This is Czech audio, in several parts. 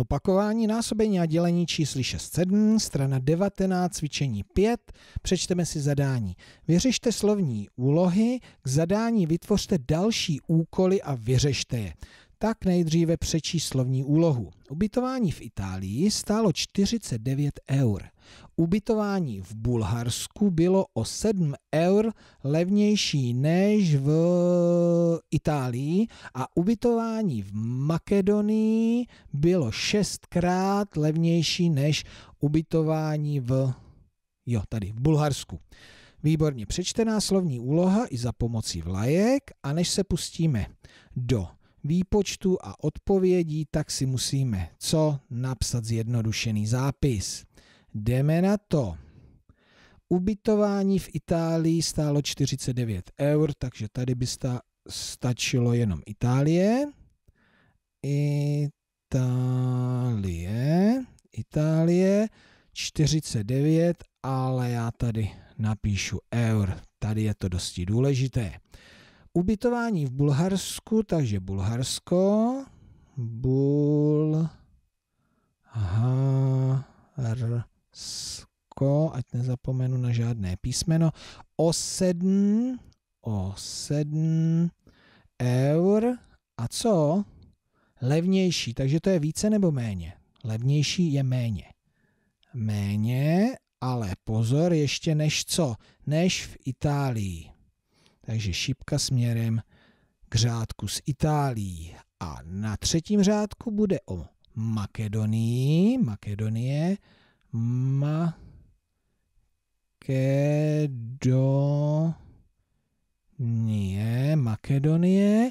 Opakování násobení a dělení čísly 6-7, strana 19, cvičení 5. Přečteme si zadání. Vyřešte slovní úlohy, k zadání vytvořte další úkoly a vyřešte je. Tak nejdříve přečíst slovní úlohu. Ubytování v Itálii stálo 49 eur ubytování v Bulharsku bylo o 7 eur levnější než v Itálii a ubytování v Makedonii bylo šestkrát levnější než ubytování v, jo, tady, v Bulharsku. Výborně přečtená slovní úloha i za pomocí vlajek a než se pustíme do výpočtu a odpovědí, tak si musíme co napsat zjednodušený zápis. Jdeme na to. Ubytování v Itálii stálo 49 eur, takže tady by sta stačilo jenom Itálie. Itálie. Itálie. 49, ale já tady napíšu eur. Tady je to dosti důležité. Ubytování v Bulharsku, takže Bulharsko. Bul... Har... Sko, ať nezapomenu na žádné písmeno, o 7, o 7 eur. A co? Levnější, takže to je více nebo méně? Levnější je méně. Méně, ale pozor ještě než co? Než v Itálii. Takže šipka směrem k řádku z Itálií. A na třetím řádku bude o Makedonii, Makedonie, Makedonie, Makedonie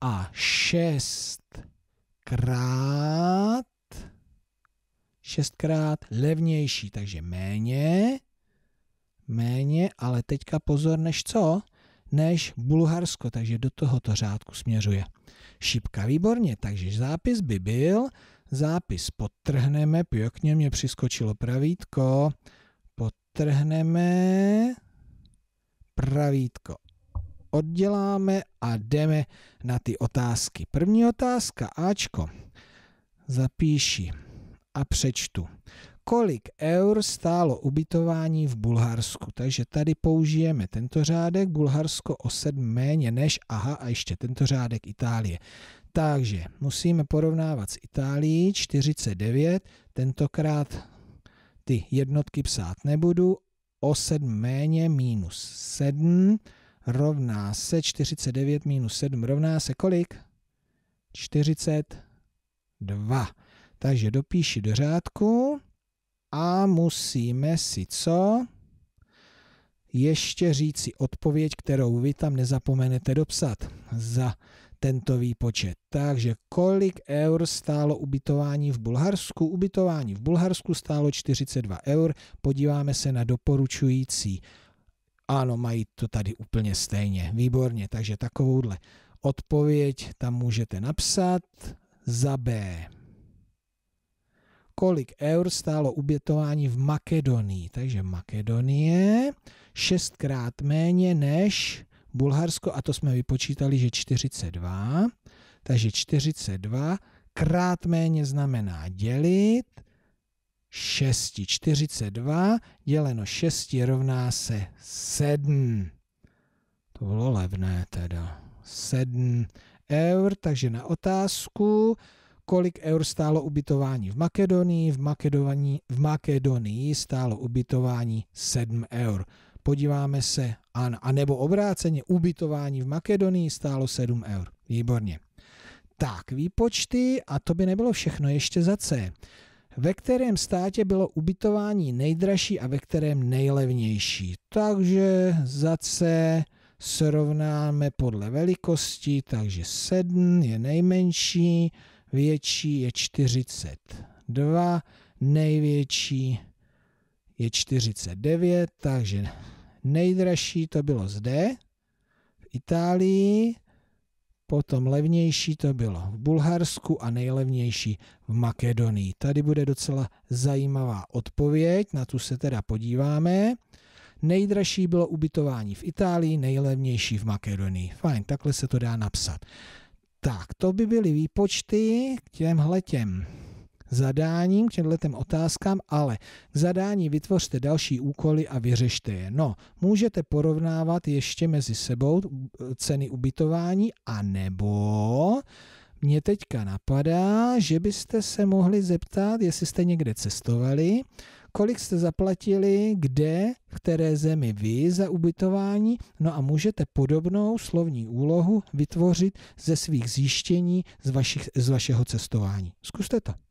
a šestkrát šestkrát levnější, takže méně, méně, ale teďka pozor než co? Než Bulharsko, takže do tohoto řádku směřuje. Šipka, výborně, takže zápis by byl Zápis podtrhneme, pěkně mě přiskočilo pravítko. Podtrhneme pravítko. Odděláme a jdeme na ty otázky. První otázka, Ačko. Zapíši a přečtu. Kolik eur stálo ubytování v Bulharsku? Takže tady použijeme tento řádek, Bulharsko o sedm méně než, aha, a ještě tento řádek Itálie. Takže musíme porovnávat s Itálií 49, tentokrát ty jednotky psát nebudu, o 7 méně minus 7 rovná se 49 minus 7 rovná se kolik? 42. Takže dopíši do řádku a musíme si co? ještě říci odpověď, kterou vy tam nezapomenete dopsat. Za tento výpočet. Takže kolik eur stálo ubytování v Bulharsku? Ubytování v Bulharsku stálo 42 eur. Podíváme se na doporučující. Ano, mají to tady úplně stejně. Výborně, takže takovouhle odpověď tam můžete napsat. Za B. Kolik eur stálo ubytování v Makedonii? Takže Makedonie šestkrát méně než Bulharsko, a to jsme vypočítali, že 42, takže 42 krát méně znamená dělit 6. 42 děleno 6 rovná se 7. To bylo levné teda. 7 eur, takže na otázku, kolik eur stálo ubytování v Makedonii. V Makedonii, v Makedonii stálo ubytování 7 eur podíváme se, a, nebo obráceně, ubytování v Makedonii stálo 7 eur. Výborně. Tak, výpočty, a to by nebylo všechno, ještě za C. Ve kterém státě bylo ubytování nejdražší a ve kterém nejlevnější? Takže za C srovnáme podle velikosti, takže 7 je nejmenší, větší je 42, největší je 49, takže Nejdražší to bylo zde, v Itálii, potom levnější to bylo v Bulharsku a nejlevnější v Makedonii. Tady bude docela zajímavá odpověď, na tu se teda podíváme. Nejdražší bylo ubytování v Itálii, nejlevnější v Makedonii. Fajn, takhle se to dá napsat. Tak, to by byly výpočty k těmhletěm zadáním, k těmto otázkám, ale k zadání vytvořte další úkoly a vyřešte je. No, můžete porovnávat ještě mezi sebou uh, ceny ubytování a nebo mě teďka napadá, že byste se mohli zeptat, jestli jste někde cestovali, kolik jste zaplatili, kde, v které zemi vy za ubytování, no a můžete podobnou slovní úlohu vytvořit ze svých zjištění z, vašich, z vašeho cestování. Zkuste to.